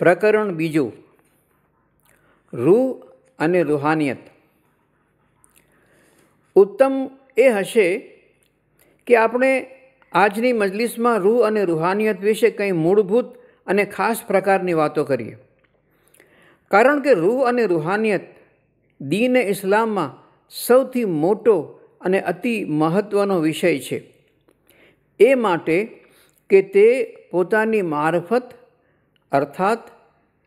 પ્રકરણ બીજું રૂ અને રૂહાનિયત ઉત્તમ એ હશે કે આપણે આજની મજલિસમાં રૂહ અને રૂહાનિયત વિશે કંઈ મૂળભૂત અને ખાસ પ્રકારની વાતો કરીએ કારણ કે રૂહ અને રૂહાનિયત દીન ઇસ્લામમાં સૌથી મોટો અને અતિ મહત્ત્વનો વિષય છે એ માટે કે તે પોતાની મારફત અર્થાત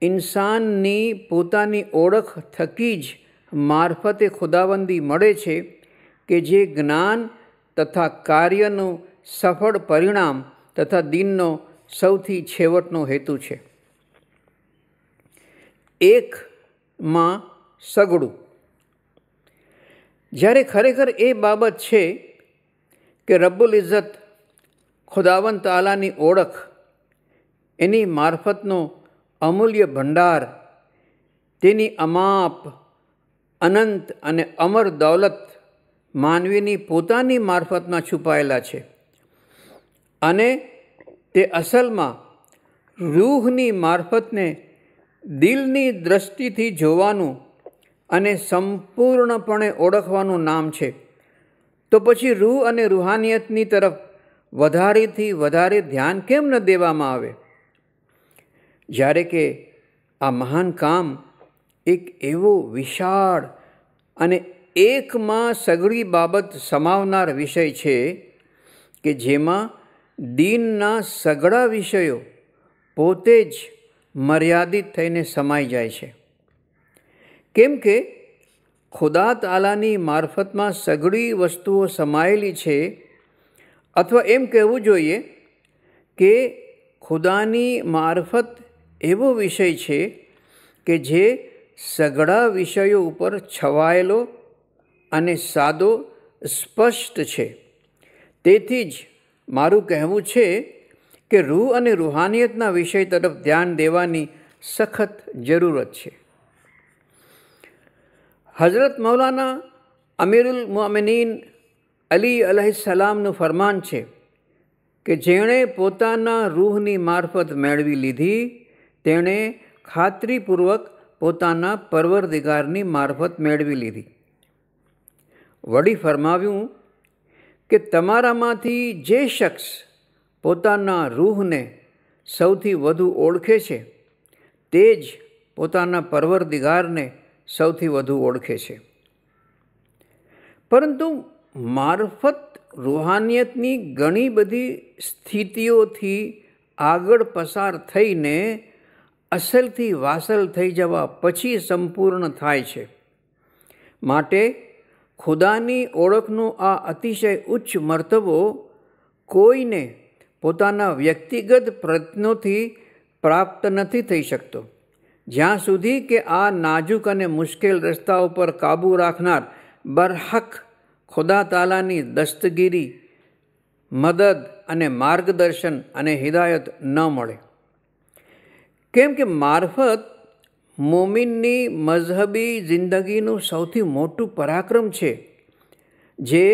ઇન્સાનની પોતાની ઓળખ થકી જ મારફતે ખુદાબંદી મળે છે કે જે જ્ઞાન તથા કાર્યનું સફળ પરિણામ તથા દિનનો સૌથી છેવટનો હેતુ છે એકમાં સગડું જ્યારે ખરેખર એ બાબત છે કે રબ્બુલ ઇઝત ખુદાવંત આલાની ઓળખ એની મારફતનો અમૂલ્ય ભંડાર તેની અમાપ અનંત અને અમર દૌલત માનવીની પોતાની મારફતમાં છુપાયેલા છે અને તે અસલમાં રૂહની મારફતને દિલની દ્રષ્ટિથી જોવાનું અને સંપૂર્ણપણે ઓળખવાનું નામ છે તો પછી રૂહ અને રૂહાનિયતની તરફ વધારેથી વધારે ધ્યાન કેમ ન દેવામાં આવે જ્યારે કે આ મહાન કામ એક એવો વિશાળ અને એકમાં સઘળી બાબત સમાવનાર વિષય છે કે જેમાં દિનના સઘળા વિષયો પોતે જ મર્યાદિત થઈને સમાઈ જાય છે કેમ કે ખુદા તાલાની મારફતમાં સઘળી વસ્તુઓ સમાયેલી છે અથવા એમ કહેવું જોઈએ કે ખુદાની મારફત એવો વિષય છે કે જે સઘળા વિષયો ઉપર છવાયેલો અને સાદો સ્પષ્ટ છે તેથી જ મારું કહેવું છે કે રૂહ અને રૂહાનિયતના વિષય તરફ ધ્યાન દેવાની સખત જરૂરત છે હઝરત મૌલાના અમીરુલ મોમિનીન અલી અલહિસલામનું ફરમાન છે કે જેણે પોતાના રૂહની મારફત મેળવી લીધી તેણે ખાતરીપૂર્વક પોતાના પરવરદિગારની મારફત મેળવી લીધી વળી ફરમાવ્યું કે તમારામાંથી જે શખ્સ પોતાના રૂહને સૌથી વધુ ઓળખે છે તે જ પોતાના પરવરદિગારને સૌથી વધુ ઓળખે છે પરંતુ મારફત રૂહાનિયતની ઘણી બધી સ્થિતિઓથી આગળ પસાર થઈને અસલથી વાસલ થઈ જવા પછી સંપૂર્ણ થાય છે માટે ખુદાની ઓળખનો આ અતિશય ઉચ્ચ મર્તબો કોઈને પોતાના વ્યક્તિગત પ્રયત્નોથી પ્રાપ્ત નથી થઈ શકતો જ્યાં સુધી કે આ નાજુક અને મુશ્કેલ રસ્તાઓ પર કાબૂ રાખનાર બરહક ખુદા તાલાની દસ્તગીરી મદદ અને માર્ગદર્શન અને હિદાયત ન મળે કેમ કે મારફત મોમિનની મઝહબી જિંદગીનું સૌથી મોટું પરાક્રમ છે જે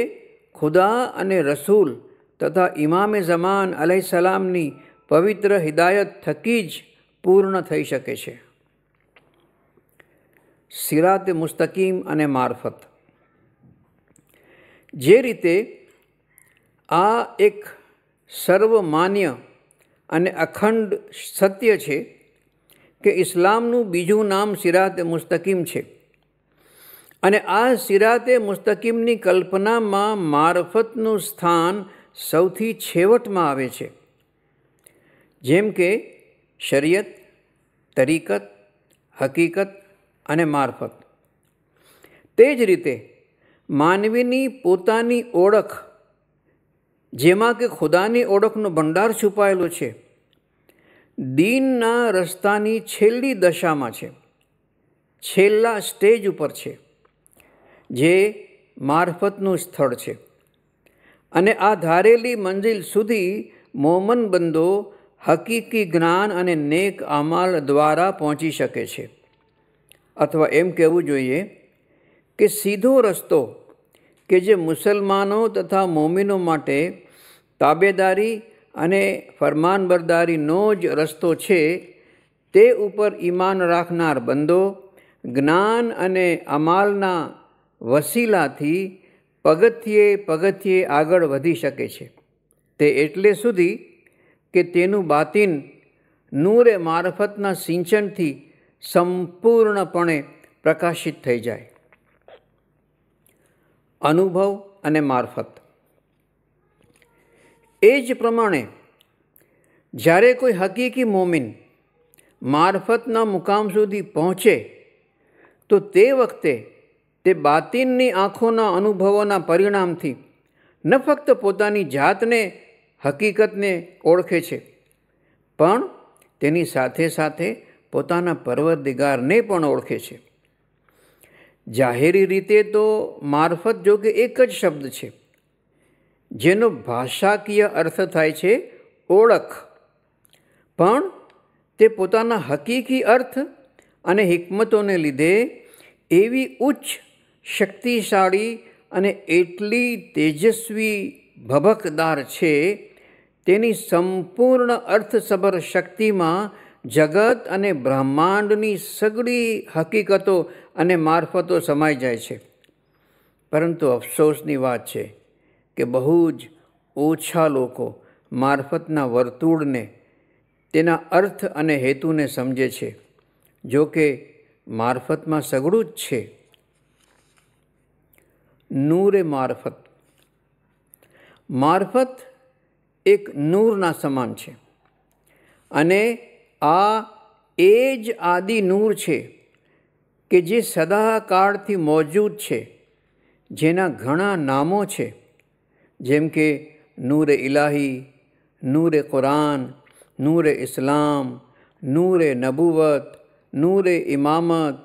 ખુદા અને રસૂલ તથા ઇમામે ઝમાન સલામની પવિત્ર હિદાયત થકી જ પૂર્ણ થઈ શકે છે સિરાત મુસ્તકીમ અને મારફત જે રીતે આ એક સર્વમાન્ય અને અખંડ સત્ય છે કે ઇસ્લામનું બીજું નામ સિરાત મુસ્તકીમ છે અને આ સિરાતે મુસ્તકીમની કલ્પનામાં મારફતનું સ્થાન સૌથી છેવટમાં આવે છે જેમ કે શરિયત તરીકત હકીકત અને મારફત તે જ રીતે માનવીની પોતાની ઓળખ જેમાં કે ખુદાની ઓળખનો ભંડાર છુપાયેલો છે દીનના રસ્તાની છેલ્લી દશામાં છે છેલ્લા સ્ટેજ ઉપર છે જે મારફતનું સ્થળ છે અને આ ધારેલી મંજિલ સુધી મોમન બંદો હકીકી જ્ઞાન અને નેક અમાલ દ્વારા પહોંચી શકે છે અથવા એમ કહેવું જોઈએ કે સીધો રસ્તો કે જે મુસલમાનો તથા મોમિનો માટે તાબેદારી અને ફરમાનબરદારીનો જ રસ્તો છે તે ઉપર ઈમાન રાખનાર બંદો જ્ઞાન અને અમાલના વસીલાથી પગથિયે પગથિયે આગળ વધી શકે છે તે એટલે સુધી કે તેનું બાતિન નૂરે મારફતના સિંચનથી સંપૂર્ણપણે પ્રકાશિત થઈ જાય અનુભવ અને મારફત એ જ પ્રમાણે જ્યારે કોઈ હકીકી મોમિન મારફતના મુકામ સુધી પહોંચે તો તે વખતે તે બાતિનની આંખોના અનુભવોના પરિણામથી ન ફક્ત પોતાની જાતને હકીકતને ઓળખે છે પણ તેની સાથે સાથે પોતાના પર્વતદિગારને પણ ઓળખે છે જાહેરી રીતે તો મારફત જોકે એક જ શબ્દ છે જેનો ભાષાકીય અર્થ થાય છે ઓળખ પણ તે પોતાના હકીકી અર્થ અને હિકમતોને લીધે એવી ઉચ્ચ શક્તિશાળી અને એટલી તેજસ્વી ભભકદાર છે તેની સંપૂર્ણ અર્થસભર શક્તિમાં જગત અને બ્રહ્માંડની સગળી હકીકતો અને મારફતો સમાઈ જાય છે પરંતુ અફસોસની વાત છે કે બહુ જ ઓછા લોકો મારફતના વર્તુળને તેના અર્થ અને હેતુને સમજે છે જો કે મારફતમાં સઘળું જ છે નૂરે મારફત મારફત એક નૂરના સમાન છે અને આ એ જ આદિ નૂર છે કે જે સદાકાળથી મોજૂદ છે જેના ઘણા નામો છે જેમ કે નૂર ઇલાહી નૂર કુરાન નૂર ઇસ્લામ નૂર નબુવત નૂર ઇમામત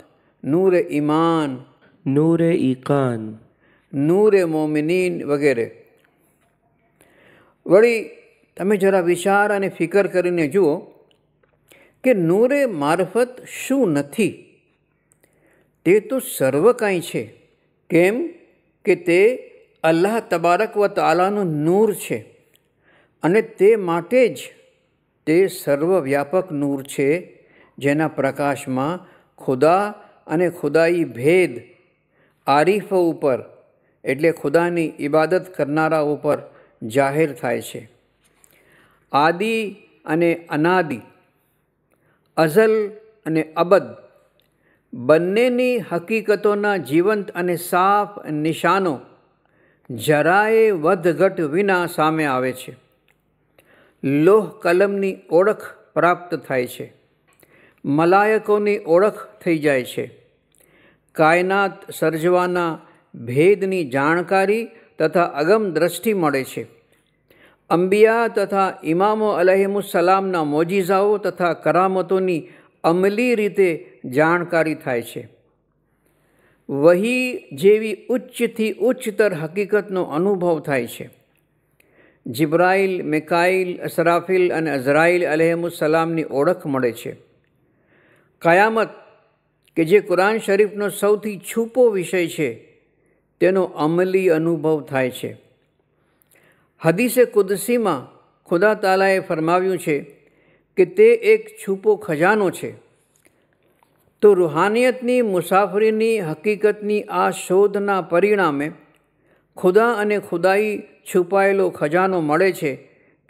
નૂર ઈમાન નૂર ઈકાન નૂર મોમિનીન વગેરે વળી તમે જરા વિચાર અને ફિકર કરીને જુઓ કે નૂરે મારફત શું નથી તે તો સર્વ કાંઈ છે કેમ કે તે અલ્લાહ તબારક વ તાલાનું નૂર છે અને તે માટે જ તે સર્વવ્યાપક નૂર છે જેના પ્રકાશમાં ખુદા અને ખુદાઈ ભેદ આરીફ ઉપર એટલે ખુદાની ઇબાદત કરનારા ઉપર જાહેર થાય છે આદિ અને અનાદિ અઝલ અને અબદ બંનેની હકીકતોના જીવંત અને સાફ નિશાનો જરાએ વધઘટ વિના સામે આવે છે લોહ કલમની ઓળખ પ્રાપ્ત થાય છે મલાયકોની ઓળખ થઈ જાય છે કાયનાત સર્જવાના ભેદની જાણકારી તથા અગમ દ્રષ્ટિ મળે છે અંબિયા તથા ઇમામો અલહેમુસલામના મોજીઝાઓ તથા કરામતોની અમલી રીતે જાણકારી થાય છે વહી જેવી ઉચ્ચથી ઉચ્ચતર હકીકતનો અનુભવ થાય છે જિબ્રાઇલ મેકાઇલ અસરાફિલ અને અઝરાઇલ અલહેમુસલામની ઓળખ મળે છે કયામત કે જે કુરાન શરીફનો સૌથી છૂપો વિષય છે તેનો અમલી અનુભવ થાય છે હદીસે કુદસીમાં ખુદા તાલાએ ફરમાવ્યું છે કે તે એક છૂપો ખજાનો છે તો રૂહાનિયતની મુસાફરીની હકીકતની આ શોધના પરિણામે ખુદા અને ખુદાઈ છુપાયેલો ખજાનો મળે છે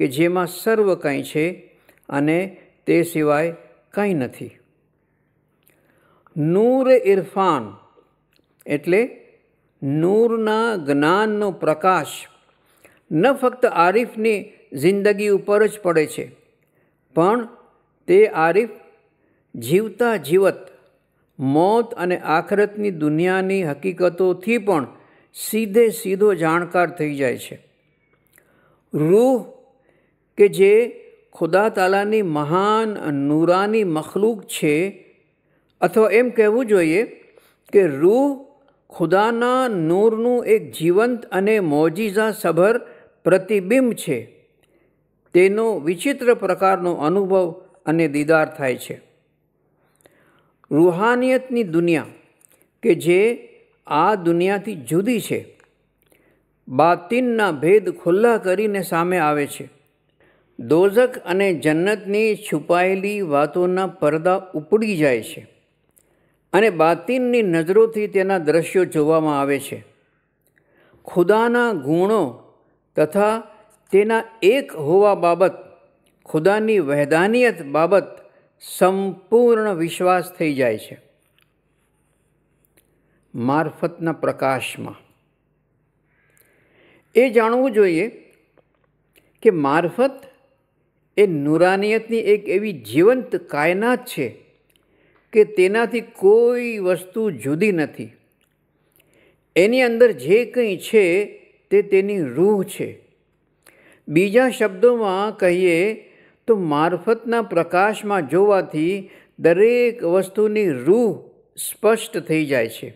કે જેમાં સર્વ કંઈ છે અને તે સિવાય કંઈ નથી નૂર ઇરફાન એટલે નૂરના જ્ઞાનનો પ્રકાશ ન ફક્ત આરીફની જિંદગી ઉપર જ પડે છે પણ તે આરીફ જીવતા જીવત મોત અને આખરતની દુનિયાની હકીકતોથી પણ સીધે સીધો જાણકાર થઈ જાય છે રૂહ કે જે ખુદા તાલાની મહાન નૂરાની મખલૂક છે અથવા એમ કહેવું જોઈએ કે રૂહ ખુદાના નૂરનું એક જીવંત અને મોજીઝા સભર પ્રતિબિંબ છે તેનો વિચિત્ર પ્રકારનો અનુભવ અને દીદાર થાય છે રૂહાનિયતની દુનિયા કે જે આ દુનિયાથી જુદી છે બાતિનના ભેદ ખુલ્લા કરીને સામે આવે છે દોઝક અને જન્નતની છુપાયેલી વાતોના પરદા ઉપડી જાય છે અને બાતિનની નજરોથી તેના દ્રશ્યો જોવામાં આવે છે ખુદાના ગુણો તથા તેના એક હોવા બાબત ખુદાની વહેદાનિયત બાબત સંપૂર્ણ વિશ્વાસ થઈ જાય છે મારફતના પ્રકાશમાં એ જાણવું જોઈએ કે મારફત એ નુરાનિયતની એક એવી જીવંત કાયનાત છે કે તેનાથી કોઈ વસ્તુ જુદી નથી એની અંદર જે કંઈ છે તે તેની રૂહ છે બીજા શબ્દોમાં કહીએ તો મારફતના પ્રકાશમાં જોવાથી દરેક વસ્તુની રૂહ સ્પષ્ટ થઈ જાય છે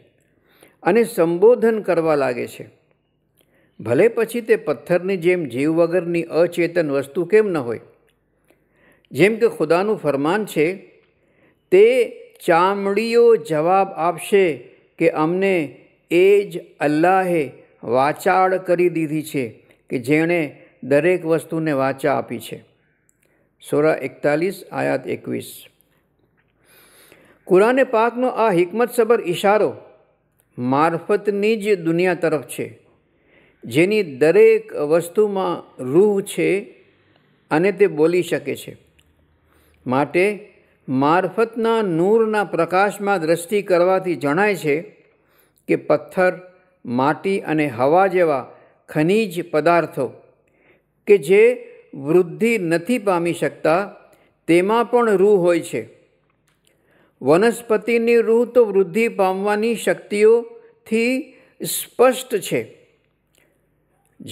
અને સંબોધન કરવા લાગે છે ભલે પછી તે પથ્થરની જેમ જીવ વગરની અચેતન વસ્તુ કેમ ન હોય જેમ કે ખુદાનું ફરમાન છે તે ચામડીઓ જવાબ આપશે કે અમને એ જ અલ્લાહે વાચાળ કરી દીધી છે કે જેણે દરેક વસ્તુને વાચા આપી છે સોરા એકતાલીસ આયાત એકવીસ કુરાને પાકનો આ હિકમતસભર ઇશારો મારફતની જ દુનિયા તરફ છે જેની દરેક વસ્તુમાં રૂહ છે અને તે બોલી શકે છે માટે મારફતના નૂરના પ્રકાશમાં દ્રષ્ટિ કરવાથી જણાય છે કે પથ્થર માટી અને હવા જેવા ખનિજ પદાર્થો કે જે વૃદ્ધિ નથી પામી શકતા તેમાં પણ રૂહ હોય છે વનસ્પતિની રૂહ તો વૃદ્ધિ પામવાની શક્તિઓથી સ્પષ્ટ છે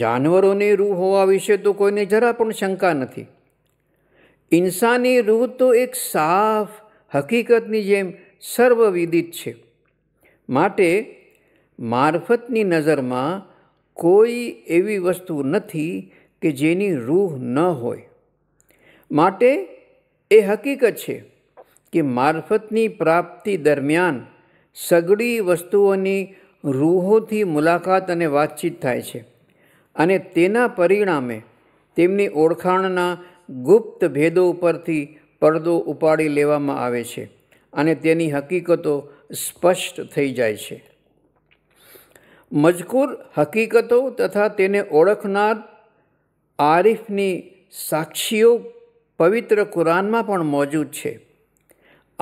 જાનવરોની રૂહ હોવા વિશે તો કોઈને જરા પણ શંકા નથી ઇન્સાની રૂહ તો એક સાફ હકીકતની જેમ સર્વવિદિત છે માટે મારફતની નજરમાં કોઈ એવી વસ્તુ નથી કે જેની રૂહ ન હોય માટે એ હકીકત છે કે મારફતની પ્રાપ્તિ દરમિયાન સગડી વસ્તુઓની રૂહોથી મુલાકાત અને વાતચીત થાય છે અને તેના પરિણામે તેમની ઓળખાણના ગુપ્ત ભેદો ઉપરથી પડદો ઉપાડી લેવામાં આવે છે અને તેની હકીકતો સ્પષ્ટ થઈ જાય છે મજકૂર હકીકતો તથા તેને ઓળખનાર આરીફની સાક્ષીઓ પવિત્ર કુરાનમાં પણ મોજૂદ છે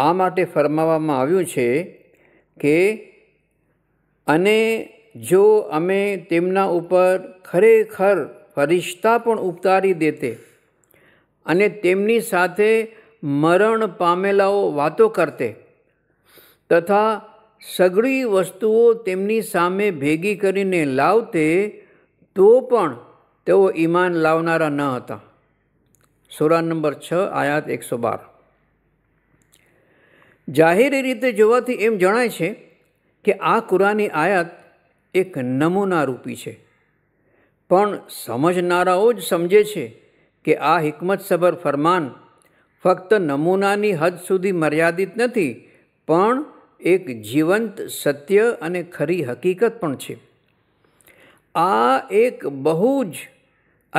આ માટે ફરમાવવામાં આવ્યું છે કે અને જો અમે તેમના ઉપર ખરેખર ફરિશ્તા પણ ઉપતારી દેતે અને તેમની સાથે મરણ પામેલાઓ વાતો કરતે તથા સઘળી વસ્તુઓ તેમની સામે ભેગી કરીને લાવતે તો પણ તેઓ ઈમાન લાવનારા ન હતા સુરા નંબર છ આયાત એકસો બાર જાહેરી રીતે જોવાથી એમ જણાય છે કે આ કુરાની આયાત એક નમૂના રૂપી છે પણ સમજનારાઓ જ સમજે છે કે આ હિકમતસભર ફરમાન ફક્ત નમૂનાની હદ સુધી મર્યાદિત નથી પણ એક જીવંત સત્ય અને ખરી હકીકત પણ છે આ એક બહુ જ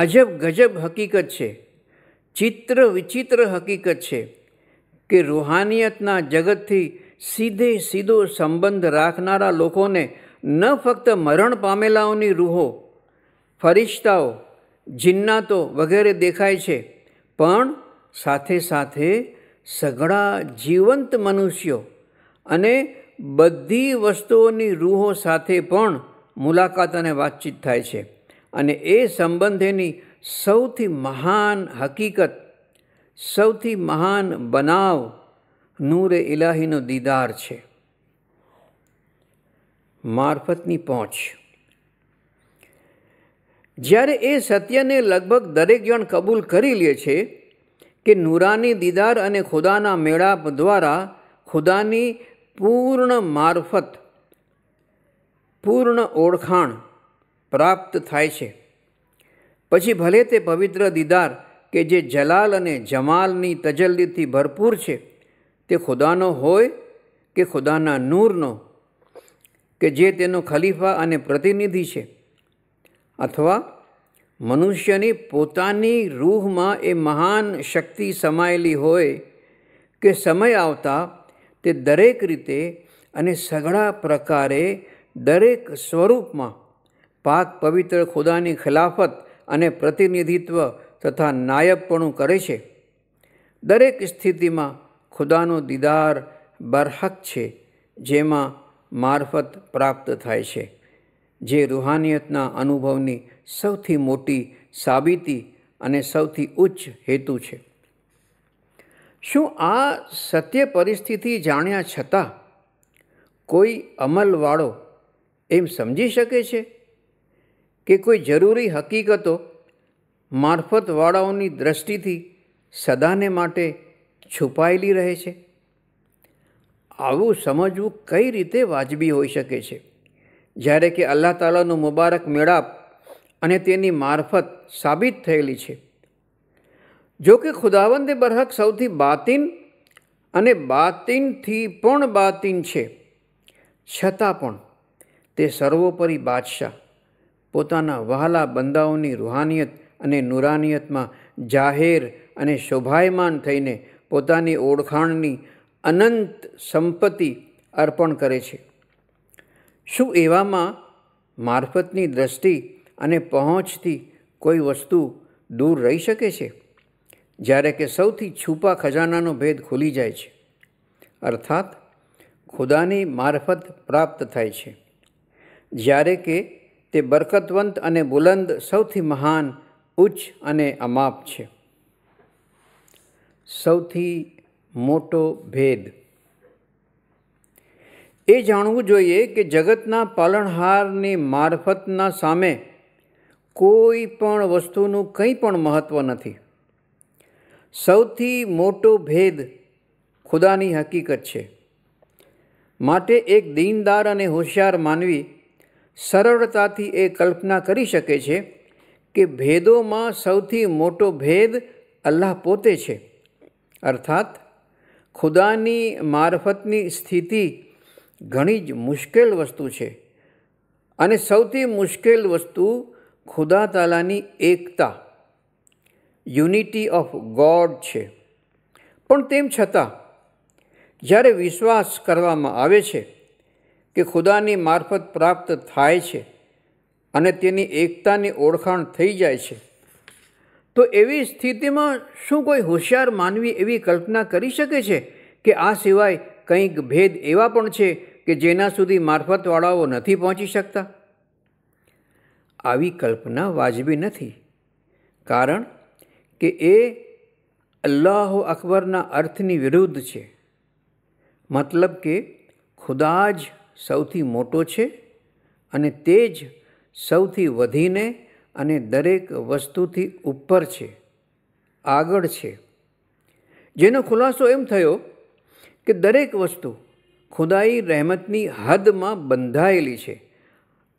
અજબ ગજબ હકીકત છે ચિત્ર વિચિત્ર હકીકત છે કે રૂહાનિયતના જગતથી સીધે સીધો સંબંધ રાખનારા લોકોને ન ફક્ત મરણ પામેલાઓની રૂહો ફરિશ્તાઓ જિન્નાતો વગેરે દેખાય છે પણ સાથે સાથે સઘળા જીવંત મનુષ્યો અને બધી વસ્તુઓની રૂહો સાથે પણ મુલાકાત અને વાતચીત થાય છે અને એ સંબંધેની સૌથી મહાન હકીકત સૌથી મહાન બનાવ નૂરે ઇલાહીનો દીદાર છે મારફતની પહોંચ જ્યારે એ સત્યને લગભગ દરેક જણ કબૂલ કરી લે છે કે નૂરાની દીદાર અને ખુદાના મેળાપ દ્વારા ખુદાની પૂર્ણ મારફત પૂર્ણ ઓળખાણ પ્રાપ્ત થાય છે પછી ભલે તે પવિત્ર દીદાર કે જે જલાલ અને જમાલની તજલ્લીથી ભરપૂર છે તે ખુદાનો હોય કે ખુદાના નૂરનો કે જે તેનો ખલીફા અને પ્રતિનિધિ છે અથવા મનુષ્યની પોતાની રૂહમાં એ મહાન શક્તિ સમાયેલી હોય કે સમય આવતા તે દરેક રીતે અને સઘળા પ્રકારે દરેક સ્વરૂપમાં પાક પવિત્ર ખુદાની ખિલાફત અને પ્રતિનિધિત્વ તથા નાયબપણું કરે છે દરેક સ્થિતિમાં ખુદાનો દીદાર બરહક છે જેમાં મારફત પ્રાપ્ત થાય છે જે રૂહાનિયતના અનુભવની સૌથી મોટી સાબિતી અને સૌથી ઉચ્ચ હેતુ છે શું આ સત્ય પરિસ્થિતિ જાણ્યા છતાં કોઈ અમલવાળો એમ સમજી શકે છે કે કોઈ જરૂરી હકીકતો મારફતવાળાઓની દ્રષ્ટિથી સદાને માટે છુપાયેલી રહે છે આવું સમજવું કઈ રીતે વાજબી હોઈ શકે છે જ્યારે કે અલ્લાહ તાલાનો મુબારક મેળાપ અને તેની મારફત સાબિત થયેલી છે જો કે ખુદાવંદે બરહક સૌથી બાતિન અને બાતિનથી પણ બાતિન છે છતાં પણ તે સર્વોપરી બાદશાહ પોતાના વહાલા બંદાઓની રૂહાનિયત અને નુરાનિયતમાં જાહેર અને શોભાયમાન થઈને પોતાની ઓળખાણની અનંત સંપત્તિ અર્પણ કરે છે શું એવામાં મારફતની દ્રષ્ટિ અને પહોંચથી કોઈ વસ્તુ દૂર રહી શકે છે જ્યારે કે સૌથી છૂપા ખજાનાનો ભેદ ખુલી જાય છે અર્થાત ખુદાની મારફત પ્રાપ્ત થાય છે જ્યારે કે તે બરકતવંત અને બુલંદ સૌથી મહાન ઉચ્ચ અને અમાપ છે સૌથી મોટો ભેદ એ જાણવું જોઈએ કે જગતના પાલણહારની મારફતના સામે કોઈ પણ વસ્તુનું કંઈ પણ મહત્ત્વ નથી સૌથી મોટો ભેદ ખુદાની હકીકત છે માટે એક દીનદાર અને હોશિયાર માનવી સરળતાથી એ કલ્પના કરી શકે છે કે ભેદોમાં સૌથી મોટો ભેદ અલ્લાહ પોતે છે અર્થાત ખુદાની મારફતની સ્થિતિ ઘણી જ મુશ્કેલ વસ્તુ છે અને સૌથી મુશ્કેલ વસ્તુ ખુદા તાલાની એકતા યુનિટી ઓફ ગોડ છે પણ તેમ છતાં જ્યારે વિશ્વાસ કરવામાં આવે છે કે ખુદાની મારફત પ્રાપ્ત થાય છે અને તેની એકતાની ઓળખાણ થઈ જાય છે તો એવી સ્થિતિમાં શું કોઈ હોશિયાર માનવી એવી કલ્પના કરી શકે છે કે આ સિવાય કંઈક ભેદ એવા પણ છે કે જેના સુધી મારફતવાળાઓ નથી પહોંચી શકતા આવી કલ્પના વાજબી નથી કારણ કે એ અલ્લાહ અકબરના અર્થની વિરુદ્ધ છે મતલબ કે ખુદા જ સૌથી મોટો છે અને તે જ સૌથી વધીને અને દરેક વસ્તુથી ઉપર છે આગળ છે જેનો ખુલાસો એમ થયો કે દરેક વસ્તુ ખુદાઈ રહેમતની હદમાં બંધાયેલી છે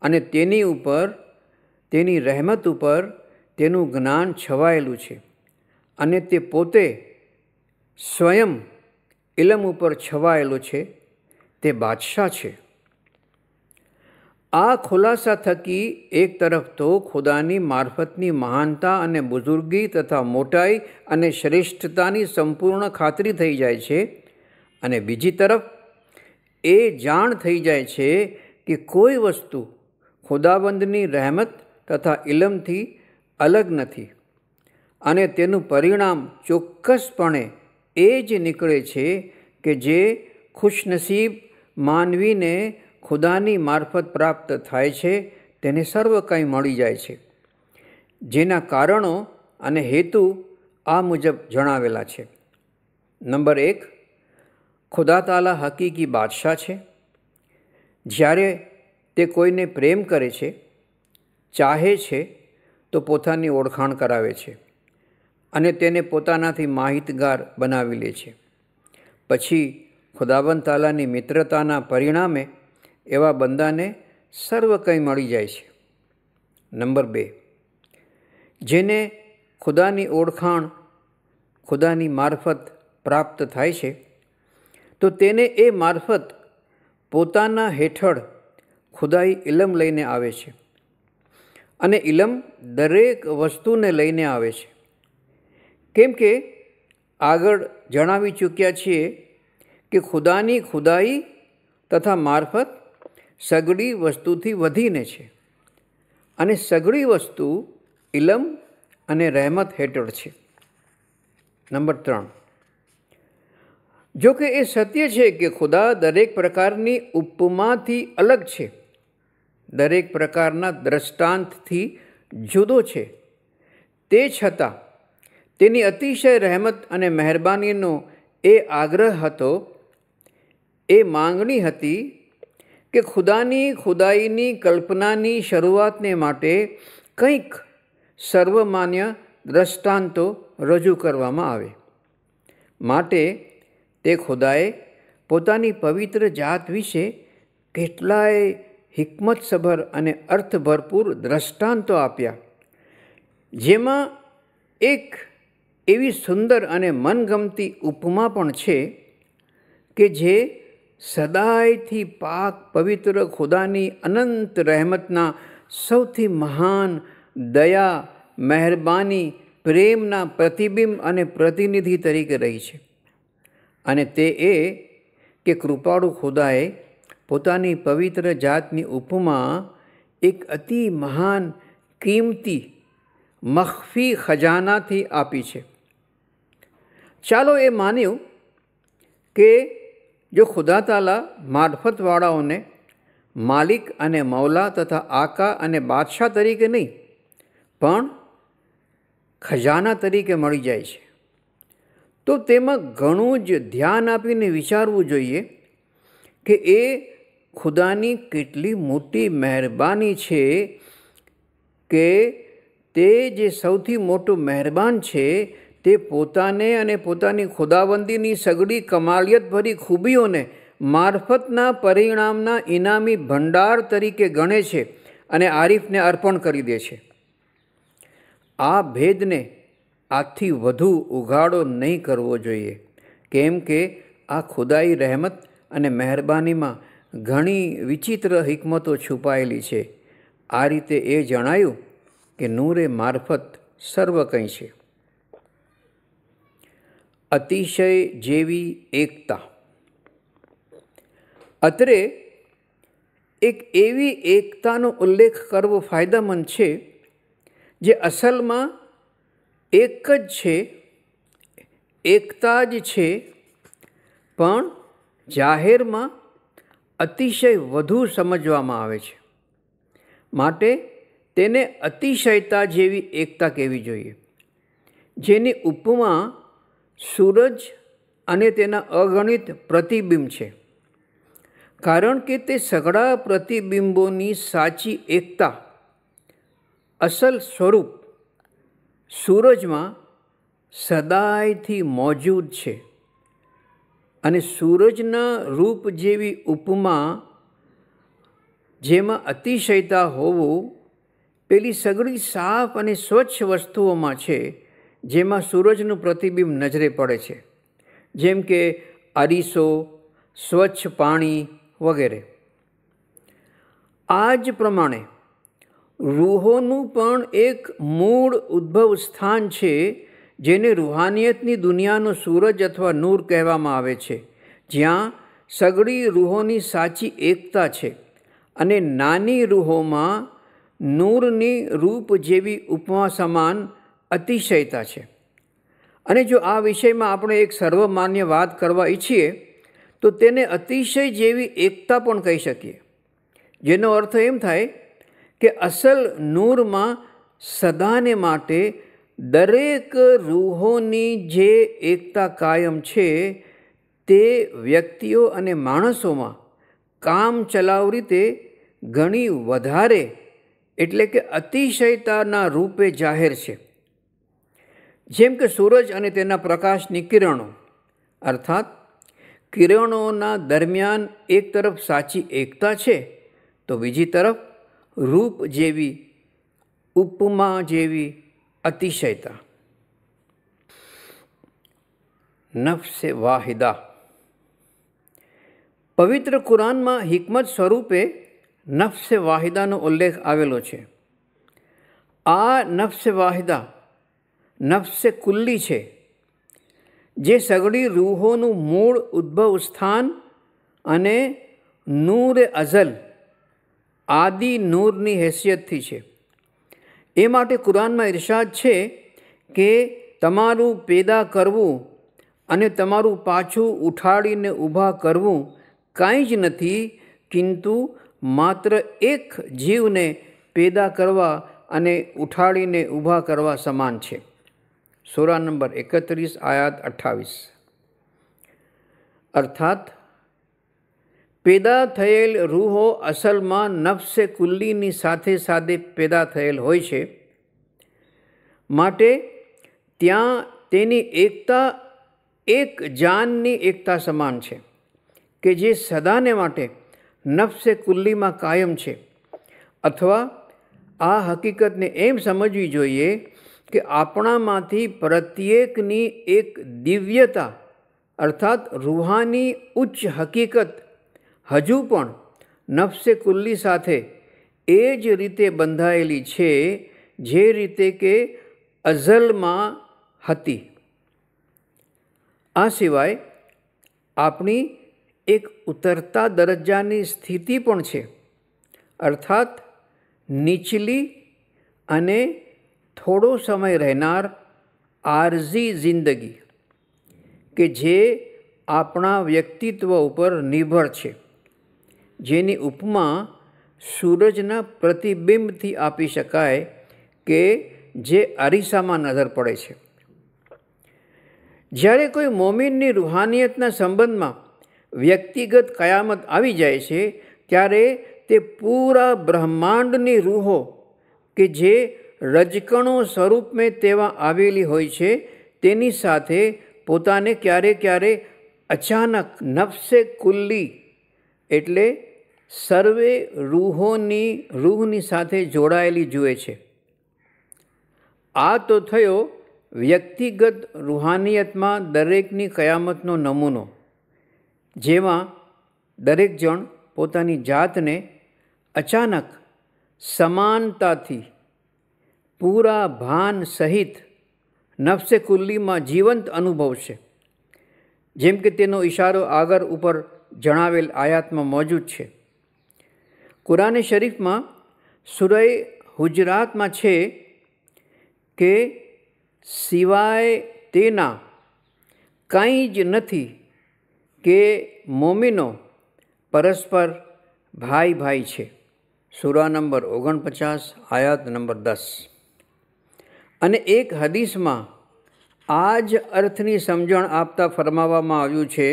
અને તેની ઉપર તેની રહેમત ઉપર તેનું જ્ઞાન છવાયેલું છે અને તે પોતે સ્વયં ઇલમ ઉપર છવાયેલો છે તે બાદશાહ છે આ ખુલાસા થકી એક તરફ તો ખુદાની મારફતની મહાનતા અને બુઝુર્ગી તથા મોટાઈ અને શ્રેષ્ઠતાની સંપૂર્ણ ખાતરી થઈ જાય છે અને બીજી તરફ એ જાણ થઈ જાય છે કે કોઈ વસ્તુ ખુદાબંધની રહેમત તથા ઇલમથી અલગ નથી અને તેનું પરિણામ ચોક્કસપણે એ જ નીકળે છે કે જે ખુશનસીબ માનવીને ખુદાની મારફત પ્રાપ્ત થાય છે તેને સર્વ કંઈ મળી જાય છે જેના કારણો અને હેતુ આ મુજબ જણાવેલા છે નંબર એક ખુદા તાલા હકીકી બાદશાહ છે જ્યારે તે કોઈને પ્રેમ કરે છે ચાહે છે તો પોતાની ઓળખાણ કરાવે છે અને તેને પોતાનાથી માહિતગાર બનાવી લે છે પછી ખુદાબંદ તાલાની મિત્રતાના પરિણામે એવા બંદાને સર્વ કંઈ મળી જાય છે નંબર બે જેને ખુદાની ઓળખાણ ખુદાની મારફત પ્રાપ્ત થાય છે તો તેને એ મારફત પોતાના હેઠળ ખુદાઈ ઇલમ લઈને આવે છે અને ઇલમ દરેક વસ્તુને લઈને આવે છે કેમ કે આગળ જણાવી ચૂક્યા છીએ કે ખુદાની ખુદાઈ તથા મારફત સગડી વસ્તુથી વધીને છે અને સગડી વસ્તુ ઇલમ અને રહેમત હેઠળ છે નંબર ત્રણ જોકે એ સત્ય છે કે ખુદા દરેક પ્રકારની ઉપમાથી અલગ છે દરેક પ્રકારના દ્રષ્ટાંતથી જુદો છે તે છતાં તેની અતિશય રહેમત અને મહેરબાનીનો એ આગ્રહ હતો એ માંગણી હતી કે ખુદાની ખુદાઈની કલ્પનાની શરૂઆતને માટે કંઈક સર્વમાન્ય દ્રષ્ટાંતો રજૂ કરવામાં આવે માટે તે ખુદાએ પોતાની પવિત્ર જાત વિશે કેટલાય હિકમતસભર અને અર્થ ભરપૂર દ્રષ્ટાંતો આપ્યા જેમાં એક એવી સુંદર અને મનગમતી ઉપમા પણ છે કે જે સદાયથી પાક પવિત્ર ખુદાની અનંત રહેમતના સૌથી મહાન દયા મહેરબાની પ્રેમના પ્રતિબિંબ અને પ્રતિનિધિ તરીકે રહી છે અને તે એ કે કૃપાળુ ખુદાએ પોતાની પવિત્ર જાતની ઉપમા એક અતિ મહાન કિંમતી મખફી ખજાનાથી આપી છે ચાલો એ માન્યું કે જો ખુદા તાલા મારફતવાળાઓને માલિક અને મૌલા તથા આકા અને બાદશાહ તરીકે નહીં પણ ખજાના તરીકે મળી જાય છે તો તેમાં ઘણું જ ધ્યાન આપીને વિચારવું જોઈએ કે એ ખુદાની કેટલી મોટી મહેરબાની છે કે તે જે સૌથી મોટું મહેરબાન છે તે પોતાને અને પોતાની ખુદાબંદીની સગડી કમાલિયતભરી ખૂબીઓને મારફતના પરિણામના ઇનામી ભંડાર તરીકે ગણે છે અને આરીફને અર્પણ કરી દે છે આ ભેદને આથી વધુ ઉઘાડો નહીં કરવો જોઈએ કેમ કે આ ખુદાઈ રહેમત અને મહેરબાનીમાં ઘણી વિચિત્ર હિકમતો છુપાયેલી છે આ રીતે એ જણાયું કે નૂરે મારફત સર્વ કંઈ છે અતિશય જેવી એકતા અત્રે એક એવી એકતાનો ઉલ્લેખ કરવો ફાયદામંદ છે જે અસલમાં એક જ છે એકતા જ છે પણ જાહેરમાં અતિશય વધુ સમજવામાં આવે છે માટે તેને અતિશયતા જેવી એકતા કહેવી જોઈએ જેની ઉપમા સૂરજ અને તેના અગણિત પ્રતિબિંબ છે કારણ કે તે સઘળા પ્રતિબિંબોની સાચી એકતા અસલ સ્વરૂપ સૂરજમાં સદાયથી મોજૂદ છે અને સૂરજના રૂપ જેવી ઉપમા જેમાં અતિશયતા હોવું પેલી સગળી સાફ અને સ્વચ્છ વસ્તુઓમાં છે જેમાં સૂરજનું પ્રતિબિંબ નજરે પડે છે જેમ કે અરીસો સ્વચ્છ પાણી વગેરે આ જ પ્રમાણે રૂહોનું પણ એક મૂળ ઉદ્ભવ સ્થાન છે જેને રૂહાનિયતની દુનિયાનો સૂરજ અથવા નૂર કહેવામાં આવે છે જ્યાં સગડી રૂહોની સાચી એકતા છે અને નાની રૂહોમાં નૂરની રૂપ જેવી ઉપમા સમાન અતિશયતા છે અને જો આ વિષયમાં આપણે એક સર્વમાન્ય વાત કરવા ઈચ્છીએ તો તેને અતિશય જેવી એકતા પણ કહી શકીએ જેનો અર્થ એમ થાય કે અસલ નૂરમાં સદાને માટે દરેક રૂહોની જે એકતા કાયમ છે તે વ્યક્તિઓ અને માણસોમાં કામ ચલાવ રીતે ઘણી વધારે એટલે કે અતિશયતાના રૂપે જાહેર છે જેમ કે સૂરજ અને તેના પ્રકાશની કિરણો અર્થાત કિરણોના દરમિયાન એક તરફ સાચી એકતા છે તો બીજી તરફ રૂપ જેવી ઉપમા જેવી અતિશયતા નફસે વાહિદા પવિત્ર કુરાનમાં હિકમત સ્વરૂપે નફસે વાહિદાનો ઉલ્લેખ આવેલો છે આ નફસે વાહિદા નફ્સ કુલ્લી છે જે સગડી રૂહોનું મૂળ ઉદ્ભવ સ્થાન અને નૂર અઝલ આદિ નૂરની હેસિયતથી છે એ માટે કુરાનમાં ઇરશાદ છે કે તમારું પેદા કરવું અને તમારું પાછું ઉઠાડીને ઊભા કરવું કાંઈ જ નથી કિંતુ માત્ર એક જીવને પેદા કરવા અને ઉઠાડીને ઊભા કરવા સમાન છે સોરા નંબર એકત્રીસ આયાત અઠ્ઠાવીસ અર્થાત પેદા થયેલ રૂહો અસલમાં નફસે કુલ્લીની સાથે સાથે પેદા થયેલ હોય છે માટે ત્યાં તેની એકતા એક જાનની એકતા સમાન છે કે જે સદાને માટે નફસે કુલ્લીમાં કાયમ છે અથવા આ હકીકતને એમ સમજવી જોઈએ કે આપણામાંથી પ્રત્યેકની એક દિવ્યતા અર્થાત રૂહાની ઉચ્ચ હકીકત હજુ પણ નફસે કુલ્લી સાથે એ જ રીતે બંધાયેલી છે જે રીતે કે અઝલમાં હતી આ સિવાય આપણી એક ઉતરતા દરજ્જાની સ્થિતિ પણ છે અર્થાત નીચલી અને થોડો સમય રહેનાર આરજી જિંદગી કે જે આપણા વ્યક્તિત્વ ઉપર નિર્ભર છે જેની ઉપમા સૂરજના પ્રતિબિંબથી આપી શકાય કે જે અરીસામાં નજર પડે છે જ્યારે કોઈ મોમિનની રૂહાનિયતના સંબંધમાં વ્યક્તિગત કયામત આવી જાય છે ત્યારે તે પૂરા બ્રહ્માંડની રૂહો કે જે રજકણો સ્વરૂપમે તેવા આવેલી હોય છે તેની સાથે પોતાને ક્યારે ક્યારે અચાનક નફસે કુલ્લી એટલે સર્વે રૂહોની રૂહની સાથે જોડાયેલી જુએ છે આ તો થયો વ્યક્તિગત રૂહાનિયતમાં દરેકની કયામતનો નમૂનો જેમાં દરેક જણ પોતાની જાતને અચાનક સમાનતાથી પૂરા ભાન સહિત નફસે કુલ્લીમાં જીવંત અનુભવશે જેમ કે તેનો ઇશારો આગળ ઉપર જણાવેલ આયાતમાં મોજૂદ છે કુરાને શરીફમાં સુરય હુજરાતમાં છે કે સિવાય તેના કંઈ જ નથી કે મોમિનો પરસ્પર ભાઈ ભાઈ છે સુરા નંબર ઓગણપચાસ આયાત નંબર દસ અને એક હદીસમાં આ જ અર્થની સમજણ આપતા ફરમાવવામાં આવ્યું છે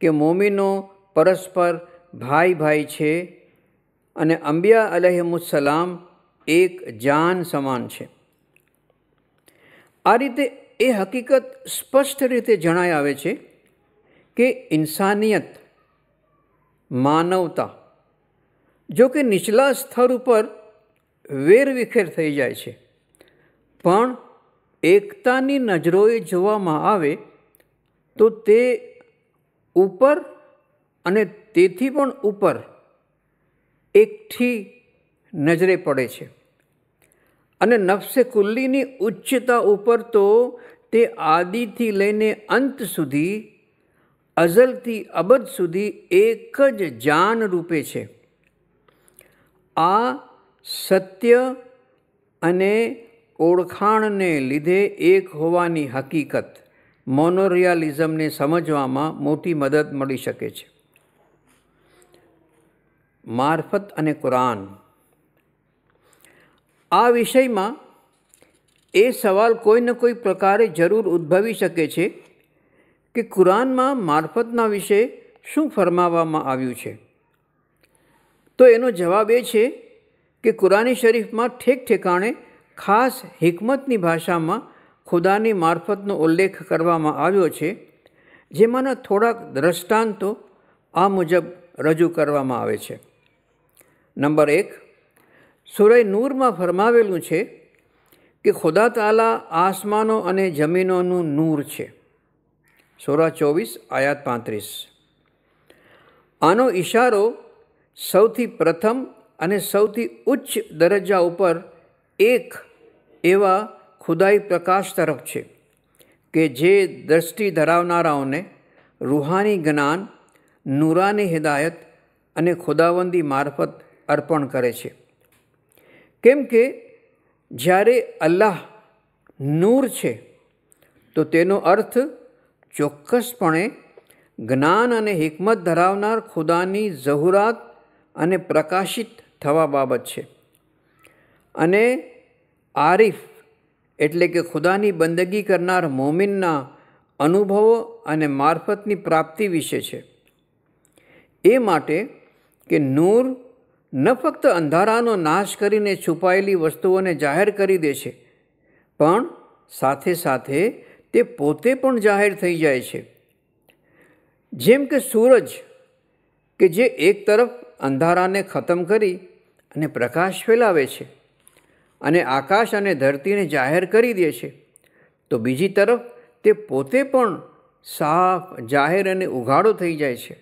કે મોમીનો પરસ્પર ભાઈ ભાઈ છે અને અંબિયા અલહેમુસલામ એક જાન સમાન છે આ રીતે એ હકીકત સ્પષ્ટ રીતે જણાય આવે છે કે ઇન્સાનિયત માનવતા જો કે નીચલા સ્તર ઉપર વેરવિખેર થઈ જાય છે પણ એકતાની નજરોએ જોવામાં આવે તો તે ઉપર અને તેથી પણ ઉપર એકઠી નજરે પડે છે અને નફસે કુલ્લીની ઉચ્ચતા ઉપર તો તે આદિથી લઈને અંત સુધી અઝલથી અબદ સુધી એક જ જાન રૂપે છે આ સત્ય અને ઓળખાણને લીધે એક હોવાની હકીકત મોનોરિયાલિઝમને સમજવામાં મોટી મદદ મળી શકે છે મારફત અને કુરાન આ વિષયમાં એ સવાલ કોઈને કોઈ પ્રકારે જરૂર ઉદ્ભવી શકે છે કે કુરાનમાં મારફતના વિશે શું ફરમાવવામાં આવ્યું છે તો એનો જવાબ એ છે કે કુરાની શરીફમાં ઠેક ઠેકાણે ખાસ હિકમતની ભાષામાં ખુદાની મારફતનો ઉલ્લેખ કરવામાં આવ્યો છે જેમાંના થોડાક દ્રષ્ટાંતો આ મુજબ રજૂ કરવામાં આવે છે નંબર એક સુરય નૂરમાં ફરમાવેલું છે કે ખુદા તાલા આસમાનો અને જમીનોનું નૂર છે સોરા ચોવીસ આયાત પાંત્રીસ આનો ઇશારો સૌથી પ્રથમ અને સૌથી ઉચ્ચ દરજ્જા ઉપર એક એવા ખુદાઈ પ્રકાશ તરફ છે કે જે દ્રષ્ટિ ધરાવનારાઓને રૂહાની જ્ઞાન નૂરાની હિદાયત અને ખુદાવંદી મારફત અર્પણ કરે છે કેમ કે જ્યારે અલ્લાહ નૂર છે તો તેનો અર્થ ચોક્કસપણે જ્ઞાન અને હિકમત ધરાવનાર ખુદાની જહુરાત અને પ્રકાશિત થવા બાબત છે અને આરિફ એટલે કે ખુદાની બંદગી કરનાર મોમિનના અનુભવો અને મારફતની પ્રાપ્તિ વિશે છે એ માટે કે નૂર ન ફક્ત અંધારાનો નાશ કરીને છુપાયેલી વસ્તુઓને જાહેર કરી દે છે પણ સાથે સાથે તે પોતે પણ જાહેર થઈ જાય છે જેમ કે સૂરજ કે જે એક તરફ અંધારાને ખતમ કરી અને પ્રકાશ ફેલાવે છે અને આકાશ અને ધરતીને જાહેર કરી દે છે તો બીજી તરફ તે પોતે પણ સાફ જાહેર અને ઉઘાડો થઈ જાય છે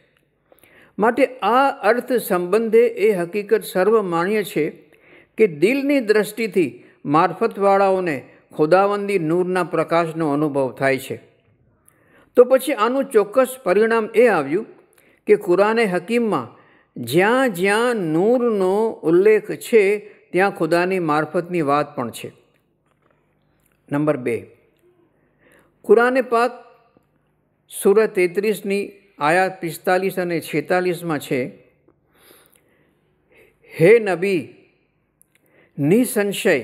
માટે આ અર્થ સંબંધે એ હકીકત સર્વમાન્ય છે કે દિલની દ્રષ્ટિથી મારફતવાળાઓને ખુદાવંદી નૂરના પ્રકાશનો અનુભવ થાય છે તો પછી આનું ચોક્કસ પરિણામ એ આવ્યું કે કુરાને હકીમમાં જ્યાં જ્યાં નૂરનો ઉલ્લેખ છે ત્યાં ખુદાની મારફતની વાત પણ છે નંબર બે કુરાને પાક સુરત તેત્રીસની આયાત પિસ્તાલીસ અને છેતાલીસમાં છે હે નબી નિસંશય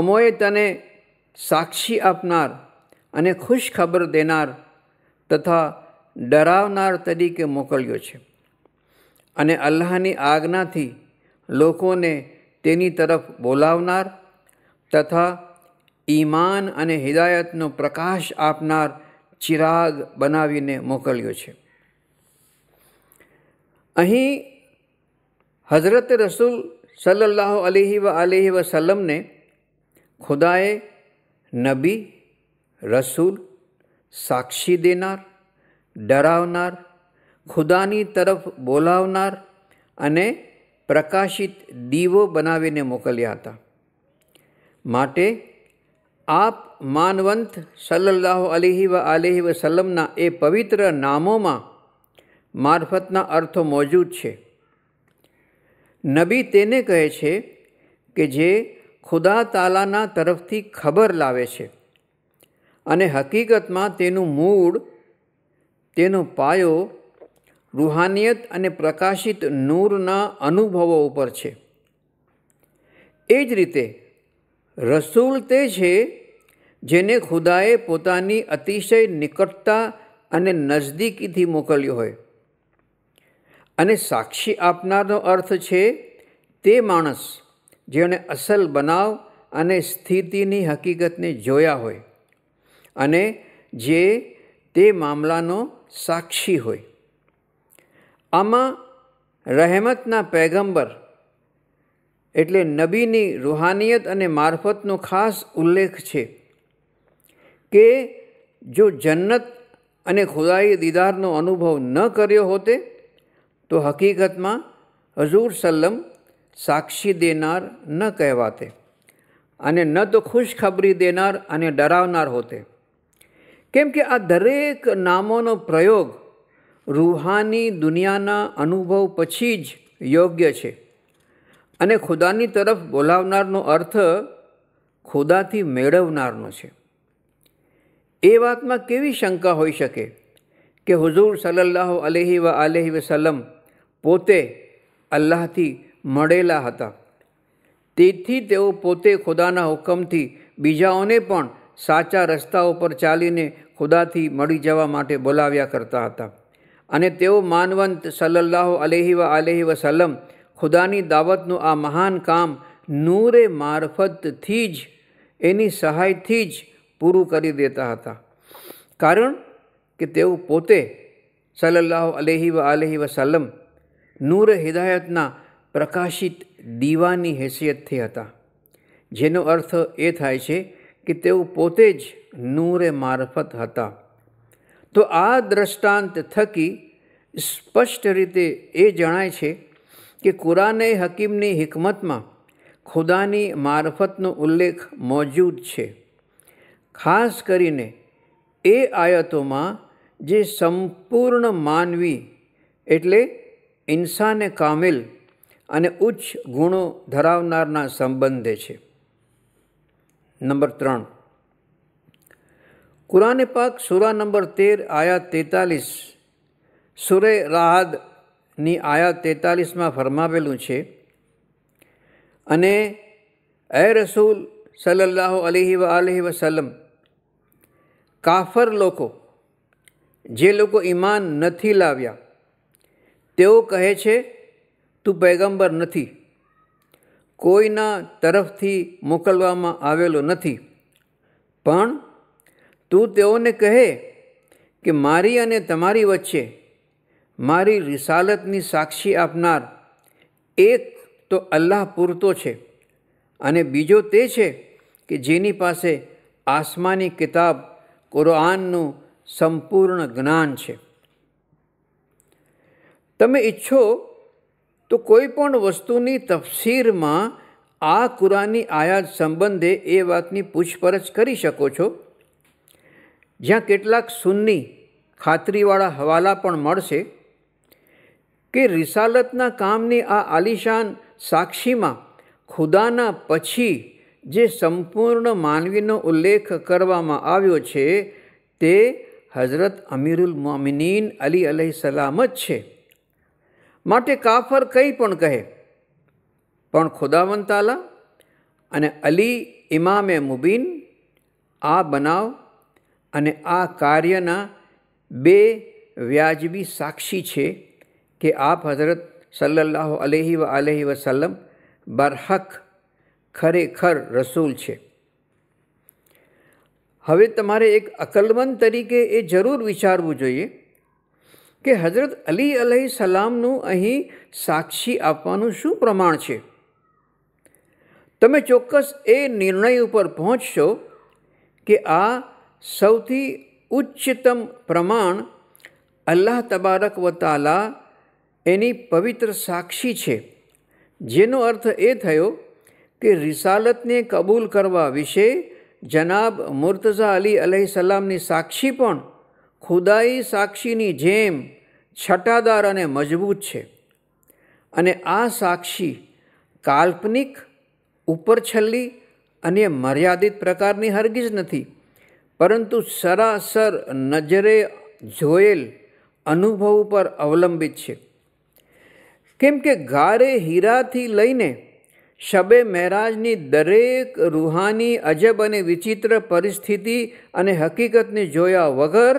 અમોએ તને સાક્ષી આપનાર અને ખુશ ખબર દેનાર તથા ડરાવનાર તરીકે મોકલ્યો છે અને અલ્લાહની આજ્ઞાથી લોકોને તેની તરફ બોલાવનાર તથા ઈમાન અને હિદાયતનો પ્રકાશ આપનાર ચિરાગ બનાવીને મોકલ્યો છે અહીં હઝરત રસૂલ સલ્લાહ અલીહિ વ અલીહિ વસલમને ખુદાએ નબી રસૂલ સાક્ષી દેનાર ડરાવનાર ખુદાની તરફ બોલાવનાર અને પ્રકાશિત દીવો બનાવીને મોકલ્યા હતા માટે આપ માનવંત સલ્લાહ અલીહી વ આલિહી વસલમના એ પવિત્ર નામોમાં મારફતના અર્થો મોજૂદ છે નબી તેને કહે છે કે જે ખુદા તાલાના તરફથી ખબર લાવે છે અને હકીકતમાં તેનું મૂળ તેનો પાયો રૂહાનિયત અને પ્રકાશિત નૂરના અનુભવો ઉપર છે એ જ રીતે રસૂલ તે છે જેને ખુદાએ પોતાની અતિશય નિકટતા અને નજદીકીથી મોકલ્યો હોય અને સાક્ષી આપનારનો અર્થ છે તે માણસ જેણે અસલ બનાવ અને સ્થિતિની હકીકતને જોયા હોય અને જે તે મામલાનો સાક્ષી હોય આમાં રહેમતના પૈગંબર એટલે નબીની રૂહાનિયત અને મારફતનો ખાસ ઉલ્લેખ છે કે જો જન્નત અને ખુદાઈ દીદારનો અનુભવ ન કર્યો હોતે તો હકીકતમાં હજૂર સલ્લમ સાક્ષી દેનાર ન કહેવાતે અને ન તો ખુશખબરી દેનાર અને ડરાવનાર હોતે કેમ કે આ દરેક નામોનો પ્રયોગ રૂહાની દુનિયાના અનુભવ પછી જ યોગ્ય છે અને ખુદાની તરફ બોલાવનારનો અર્થ ખુદાથી મેળવનારનો છે એ વાતમાં કેવી શંકા હોઈ શકે કે હુઝુર સલ્લાહ અલહી વ આલહી વસલમ પોતે અલ્લાહથી મળેલા હતા તેથી તેઓ પોતે ખુદાના હુકમથી બીજાઓને પણ સાચા રસ્તા ઉપર ચાલીને ખુદાથી મળી જવા માટે બોલાવ્યા કરતા હતા અને તેઓ માનવંત સલ્લાહુ અલેહી વ આલેહી વસલમ ખુદાની દાવતનું આ મહાન કામ નૂરે મારફતથી જ એની સહાયથી જ પૂરું કરી દેતા હતા કારણ કે તેઓ પોતે સલ્લાહુ અલેહી વ આલેહી વસલમ નૂર હિદાયતના પ્રકાશિત દીવાની હેસિયતથી હતા જેનો અર્થ એ થાય છે કે તેઓ પોતે જ નૂરે મારફત હતા તો આ દ્રષ્ટાંત થકી સ્પષ્ટ રીતે એ જણાય છે કે કુરાને હકીમની હિકમતમાં ખુદાની મારફતનો ઉલ્લેખ મોજૂદ છે ખાસ કરીને એ આયતોમાં જે સંપૂર્ણ માનવી એટલે ઇન્સાને કામિલ અને ઉચ્ચ ગુણો ધરાવનારના સંબંધે છે નંબર ત્રણ કુરાન પાક સુરા નંબર તેર આયા તેતાલીસ સુરે રાહદની આયા તેતાલીસમાં ફરમાવેલું છે અને એ રસૂલ સલ્લાહ અલીહિ વ આલહી વસલમ કાફર લોકો જે લોકો ઈમાન નથી લાવ્યા તેઓ કહે છે તું પૈગંબર નથી કોઈના તરફથી મોકલવામાં આવેલો નથી પણ તું તેઓને કહે કે મારી અને તમારી વચ્ચે મારી રિસાલતની સાક્ષી આપનાર એક તો અલ્લાહ પૂરતો છે અને બીજો તે છે કે જેની પાસે આસમાની કિતાબ કુરઆનનું સંપૂર્ણ જ્ઞાન છે તમે ઈચ્છો તો કોઈ પણ વસ્તુની તફસીરમાં આ કુરાની આયાત સંબંધે એ વાતની પૂછપરછ કરી શકો છો જ્યાં કેટલાક સુન્ની ખાતરીવાળા હવાલા પણ મળશે કે રિસાલતના કામની આ આલિશાન સાક્ષીમાં ખુદાના પછી જે સંપૂર્ણ માનવીનો ઉલ્લેખ કરવામાં આવ્યો છે તે હઝરત અમીરુલ મોમિનીન અલી અલહી સલામ જ છે માટે કાફર કંઈ પણ કહે પણ ખુદાવંતાલા અને અલી ઇમામે મુબીન આ બનાવ અને આ કાર્યના બે વ્યાજબી સાક્ષી છે કે આપ હઝરત સલ્લાહ અલહી વ આલહી વસલમ બરહક ખરેખર રસૂલ છે હવે તમારે એક અકલમંદ તરીકે એ જરૂર વિચારવું જોઈએ કે હજરત અલી અલહી સલામનું અહીં સાક્ષી આપવાનું શું પ્રમાણ છે તમે ચોક્કસ એ નિર્ણય ઉપર પહોંચશો કે આ સૌથી ઉચ્ચતમ પ્રમાણ અલ્લાહ તબારક વતાલા એની પવિત્ર સાક્ષી છે જેનો અર્થ એ થયો કે રિસાલતને કબૂલ કરવા વિશે જનાબ મુર્તઝા અલી સલામની સાક્ષી પણ ખુદાઈ સાક્ષીની જેમ છટાદાર અને મજબૂત છે અને આ સાક્ષી કાલ્પનિક ઉપરછલ્લી અને મર્યાદિત પ્રકારની હરગીજ નથી પરંતુ સરાસર નજરે જોયેલ અનુભવ પર અવલંબિત છે કેમ કે ગારે હીરાથી લઈને શબે મહેરાજની દરેક રૂહાની અજબ અને વિચિત્ર પરિસ્થિતિ અને હકીકતને જોયા વગર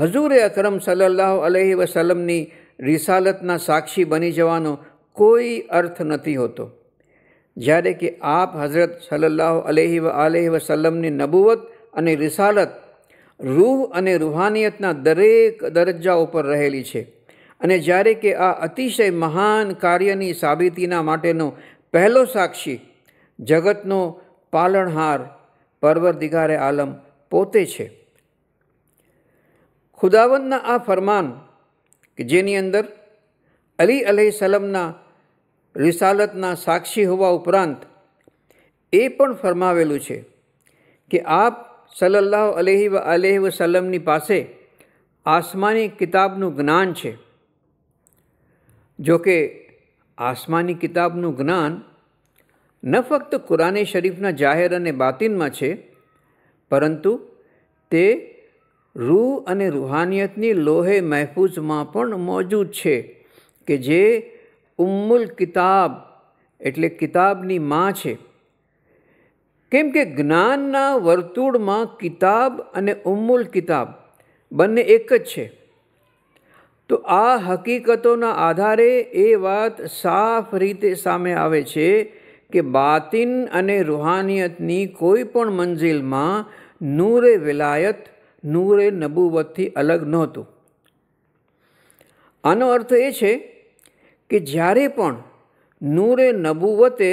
હજૂરે અકરમ સલ્લાહ અલહી વસલમની રિસાલતના સાક્ષી બની જવાનો કોઈ અર્થ નથી હોતો જ્યારે કે આપ હઝરત સલ્લાહ અલહી વ આલહી વસલમની નબુવત અને રિસાલત રૂહ અને રૂહાનિયતના દરેક દરજ્જા ઉપર રહેલી છે અને જ્યારે કે આ અતિશય મહાન કાર્યની સાબિતીના માટેનો પહેલો સાક્ષી જગતનો પાલણહાર પરવરદિગારે આલમ પોતે છે ખુદાવંદના આ ફરમાન કે જેની અંદર અલી અલહીસલમના રિસાલતના સાક્ષી હોવા ઉપરાંત એ પણ ફરમાવેલું છે કે આપ સલ્લાહ અલેહી વ અલેહ વસલમની પાસે આસમાની કિતાબનું જ્ઞાન છે જોકે આસમાની કિતાબનું જ્ઞાન ન ફક્ત કુરાને શરીફના જાહેર અને બાતિનમાં છે પરંતુ તે રૂહ અને રૂહાનિયતની લોહે મહેફૂઝમાં પણ મોજૂદ છે કે જે ઉમ્મુલ કિતાબ એટલે કિતાબની માં છે કેમ કે જ્ઞાનના વર્તુળમાં કિતાબ અને ઉમ્મુલ કિતાબ બંને એક જ છે તો આ હકીકતોના આધારે એ વાત સાફ રીતે સામે આવે છે કે બાતિન અને રૂહાનિયતની કોઈ પણ મંજિલમાં નૂરે વિલાયત નૂરે નબુવતથી અલગ નહોતું આનો અર્થ એ છે કે જ્યારે પણ નૂરે નબુવતે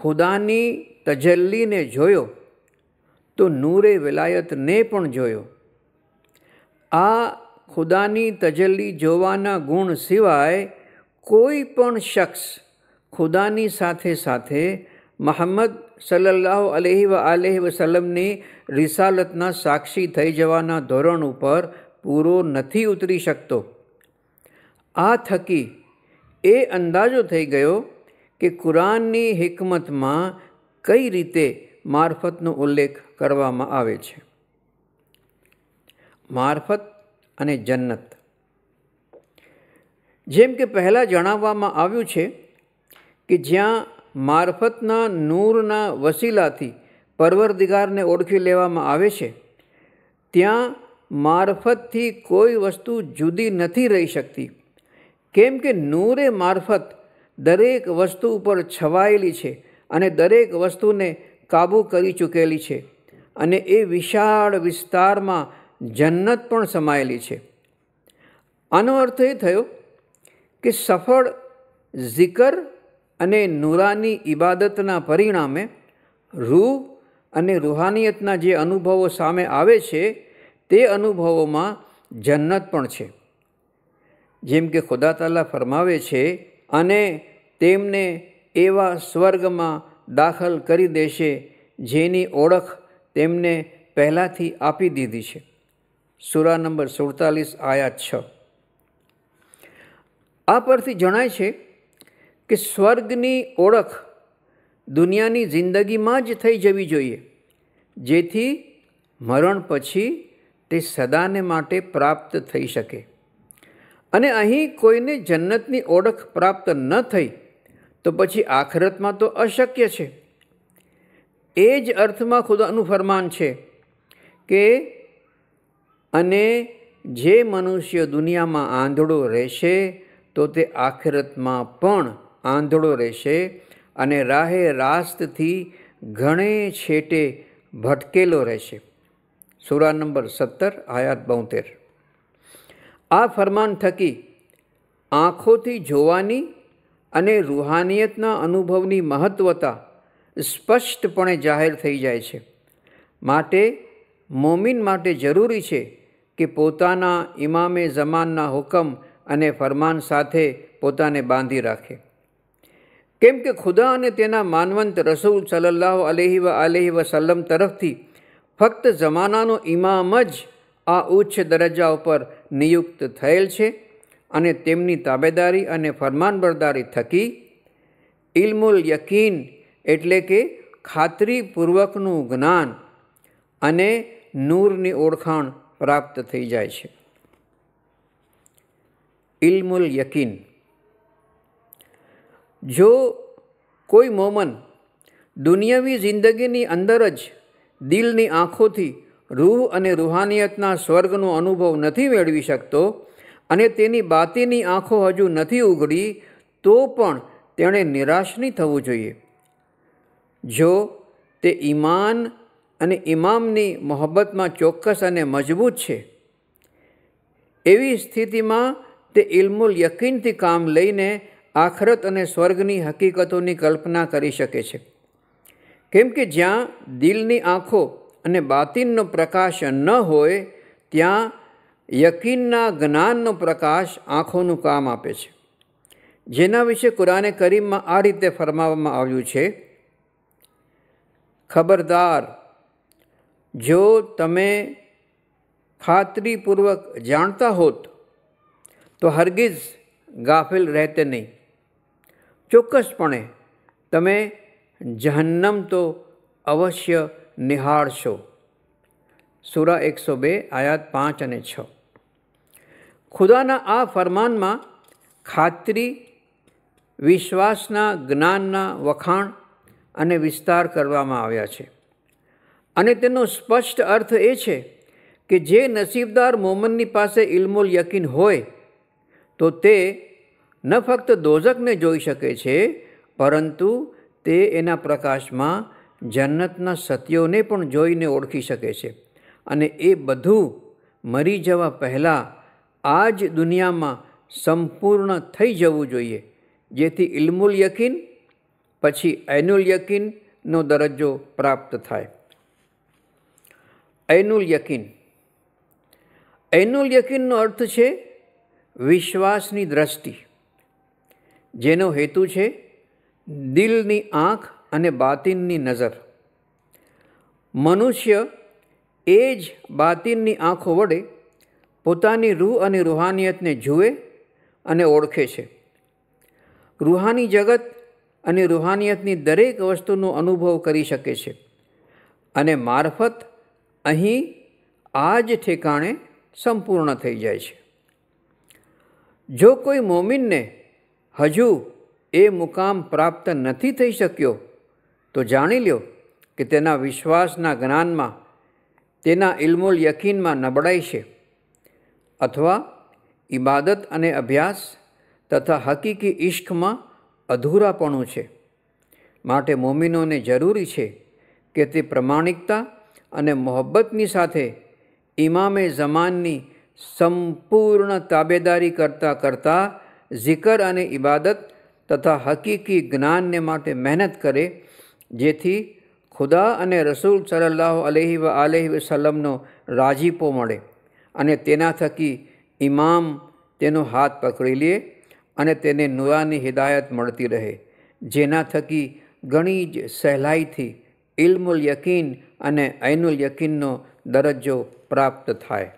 ખુદાની તજલ્લીને જોયો તો નૂરે વિલાયતને પણ જોયો આ ખુદાની તજલ્લી જોવાના ગુણ સિવાય કોઈ પણ શખ્સ ખુદાની સાથે સાથે મહમ્મદ સલ્લાહ અલહી વ આલહ વસલમની રિસાલતના સાક્ષી થઈ જવાના ધોરણ ઉપર પૂરો નથી ઉતરી શકતો આ થકી એ અંદાજો થઈ ગયો કે કુરાનની હિકમતમાં કઈ રીતે મારફતનો ઉલ્લેખ કરવામાં આવે છે મારફત અને જન્નત જેમ કે પહેલાં જણાવવામાં આવ્યું છે કે જ્યાં મારફતના નૂરના વસીલાથી પરવરદિગારને ઓળખી લેવામાં આવે છે ત્યાં મારફતથી કોઈ વસ્તુ જુદી નથી રહી શકતી કેમ કે નૂરે મારફત દરેક વસ્તુ ઉપર છવાયેલી છે અને દરેક વસ્તુને કાબૂ કરી ચૂકેલી છે અને એ વિશાળ વિસ્તારમાં જન્નત પણ સમાયેલી છે આનો અર્થ એ થયો કે સફળ ઝિકર અને નુરાની ઇબાદતના પરિણામે રૂહ અને રૂહાનિયતના જે અનુભવો સામે આવે છે તે અનુભવોમાં જન્નત પણ છે જેમ કે ખુદા તાલા ફરમાવે છે અને તેમને એવા સ્વર્ગમાં દાખલ કરી દેશે જેની ઓળખ તેમને પહેલાંથી આપી દીધી છે સુરા નંબર સુડતાલીસ આયા છ આ પરથી જણાય છે કે સ્વર્ગની ઓળખ દુનિયાની જિંદગીમાં જ થઈ જવી જોઈએ જેથી મરણ પછી તે સદાને માટે પ્રાપ્ત થઈ શકે અને અહીં કોઈને જન્નતની ઓળખ પ્રાપ્ત ન થઈ તો પછી આખરતમાં તો અશક્ય છે એ જ અર્થમાં ખુદાનું ફરમાન છે કે અને જે મનુષ્ય દુનિયામાં આંધળો રહેશે તો તે આખરતમાં પણ આંધળો રહેશે અને રાહે રાસ્તથી ઘણે છેટે ભટકેલો રહેશે સુરા નંબર સત્તર આયાત બોતેર આ ફરમાન થકી આંખોથી જોવાની અને રૂહાનિયતના અનુભવની મહત્ત્વતા સ્પષ્ટપણે જાહેર થઈ જાય છે માટે મોમિન માટે જરૂરી છે કે પોતાના ઇમામે જમાનના હુકમ અને ફરમાન સાથે પોતાને બાંધી રાખે કેમ કે ખુદા અને તેના માનવંત રસૂલ સલ્લાહ અલહી વ અલહી વસલ્લમ તરફથી ફક્ત જમાનાનો ઇમામ જ આ ઉચ્ચ દરજ્જા ઉપર નિયુક્ત થયેલ છે અને તેમની તાબેદારી અને ફરમાનબરદારી થકી ઇલમુલ યકીન એટલે કે ખાતરીપૂર્વકનું જ્ઞાન અને નૂરની ઓળખાણ પ્રાપ્ત થઈ જાય છે ઇલમુલ યકીન જો કોઈ મોમન દુનિયાવી જિંદગીની અંદર જ દિલની આંખોથી રૂહ અને રૂહાનિયતના સ્વર્ગનો અનુભવ નથી મેળવી શકતો અને તેની બાતીની આંખો હજુ નથી ઉઘડી તો પણ તેણે નિરાશ નહીં થવું જોઈએ જો તે ઈમાન અને ઇમામની મોહબ્બતમાં ચોક્કસ અને મજબૂત છે એવી સ્થિતિમાં તે ઇલ્મુલ યકીનથી કામ લઈને આખરત અને સ્વર્ગની હકીકતોની કલ્પના કરી શકે છે કેમ કે જ્યાં દિલની આંખો અને બાતિનનો પ્રકાશ ન હોય ત્યાં યકીનના જ્ઞાનનો પ્રકાશ આંખોનું કામ આપે છે જેના વિશે કુરાને કરીમમાં આ રીતે ફરમાવવામાં આવ્યું છે ખબરદાર જો તમે ખાતરીપૂર્વક જાણતા હોત તો હરગીઝ ગાફિલ રહેતે નહીં ચોક્કસપણે તમે જહન્નમ તો અવશ્ય નિહાળશો સુરા એકસો બે આયાત પાંચ અને છ ખુદાના આ ફરમાનમાં ખાતરી વિશ્વાસના જ્ઞાનના વખાણ અને વિસ્તાર કરવામાં આવ્યા છે અને તેનો સ્પષ્ટ અર્થ એ છે કે જે નસીબદાર મોમનની પાસે ઇલમોલ યકીન હોય તો તે ન ફક્ત દોઝકને જોઈ શકે છે પરંતુ તે એના પ્રકાશમાં જન્નતના સત્યોને પણ જોઈને ઓળખી શકે છે અને એ બધું મરી જવા પહેલાં આ જ દુનિયામાં સંપૂર્ણ થઈ જવું જોઈએ જેથી ઇલ્મુલ યકીન પછી ઐનુલ યકીનનો દરજ્જો પ્રાપ્ત થાય ઐનુલ યકીન ઐનુલ યકીનનો અર્થ છે વિશ્વાસની દ્રષ્ટિ જેનો હેતુ છે દિલની આંખ અને બાતિનની નજર મનુષ્ય એ જ બાતિનની આંખો વડે પોતાની રૂહ અને રૂહાનિયતને જુએ અને ઓળખે છે રૂહાની જગત અને રૂહાનિયતની દરેક વસ્તુનો અનુભવ કરી શકે છે અને મારફત અહીં આ જ ઠેકાણે સંપૂર્ણ થઈ જાય છે જો કોઈ મોમિનને હજુ એ મુકામ પ્રાપ્ત નથી થઈ શક્યો તો જાણી લ્યો કે તેના વિશ્વાસના જ્ઞાનમાં તેના ઇલ્મુલ યકીનમાં નબળાઈ છે અથવા ઇબાદત અને અભ્યાસ તથા હકીકી ઇશ્કમાં અધૂરાપણું છે માટે મોમિનોને જરૂરી છે કે તે પ્રમાણિકતા અને મોહબ્બતની સાથે ઇમામે જમાનની સંપૂર્ણ તાબેદારી કરતાં કરતાં ઝિકર અને ઇબાદત તથા હકીકી જ્ઞાનને માટે મહેનત કરે જેથી ખુદા અને રસૂલ સલ્લાહ અલહી વ આલહી વસલમનો રાજીપો મળે અને તેના થકી ઇમામ તેનો હાથ પકડી લે અને તેને નુરાની હિદાયત મળતી રહે જેના થકી ઘણી જ સહેલાઈથી ઇલ્મુલ યકીન અને ઐનુલ યકીનનો દરજ્જો પ્રાપ્ત થાય